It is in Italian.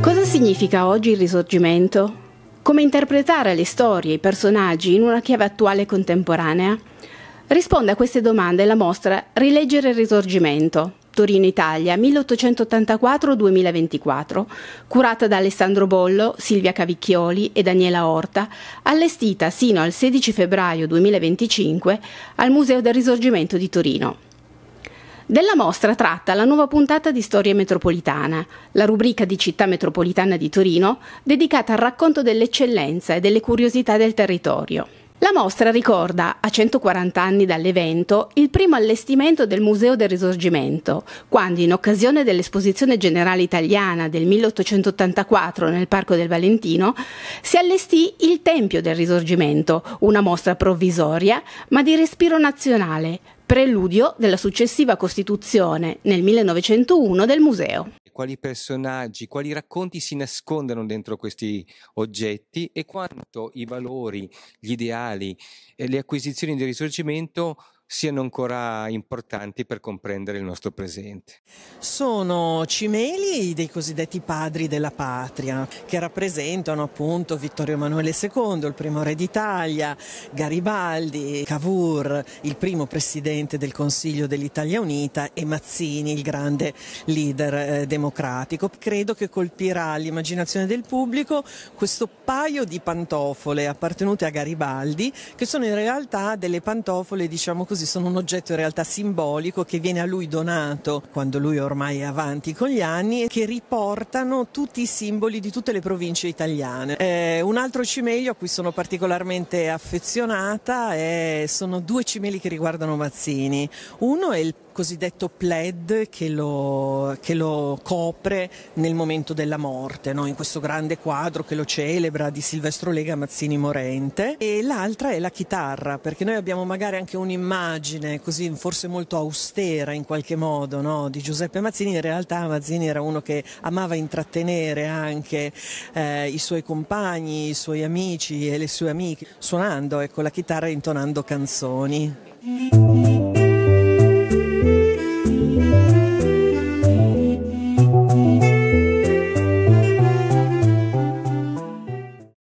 Cosa significa oggi il risorgimento? Come interpretare le storie, e i personaggi in una chiave attuale e contemporanea? Risponde a queste domande la mostra Rileggere il risorgimento, Torino-Italia 1884-2024, curata da Alessandro Bollo, Silvia Cavicchioli e Daniela Orta, allestita sino al 16 febbraio 2025 al Museo del Risorgimento di Torino. Della mostra tratta la nuova puntata di Storia Metropolitana, la rubrica di Città Metropolitana di Torino dedicata al racconto dell'eccellenza e delle curiosità del territorio. La mostra ricorda, a 140 anni dall'evento, il primo allestimento del Museo del Risorgimento, quando in occasione dell'esposizione generale italiana del 1884 nel Parco del Valentino, si allestì il Tempio del Risorgimento, una mostra provvisoria ma di respiro nazionale, preludio della successiva costituzione nel 1901 del museo. Quali personaggi, quali racconti si nascondono dentro questi oggetti e quanto i valori, gli ideali e le acquisizioni del risorgimento siano ancora importanti per comprendere il nostro presente. Sono cimeli dei cosiddetti padri della patria, che rappresentano appunto Vittorio Emanuele II, il primo re d'Italia, Garibaldi, Cavour, il primo presidente del Consiglio dell'Italia Unita e Mazzini, il grande leader eh, democratico. Credo che colpirà l'immaginazione del pubblico questo paio di pantofole appartenute a Garibaldi, che sono in realtà delle pantofole, diciamo così, tifosi sono un oggetto in realtà simbolico che viene a lui donato quando lui ormai è avanti con gli anni e che riportano tutti i simboli di tutte le province italiane. Eh, un altro cimelio a cui sono particolarmente affezionata è, sono due cimeli che riguardano Mazzini. Uno è il cosiddetto plaid che lo, che lo, copre nel momento della morte, no? in questo grande quadro che lo celebra di Silvestro Lega Mazzini Morente. E l'altra è la chitarra, perché noi abbiamo magari anche un'immagine l'immagine così forse molto austera in qualche modo no? di Giuseppe Mazzini, in realtà Mazzini era uno che amava intrattenere anche eh, i suoi compagni, i suoi amici e le sue amiche, suonando ecco, la chitarra e intonando canzoni.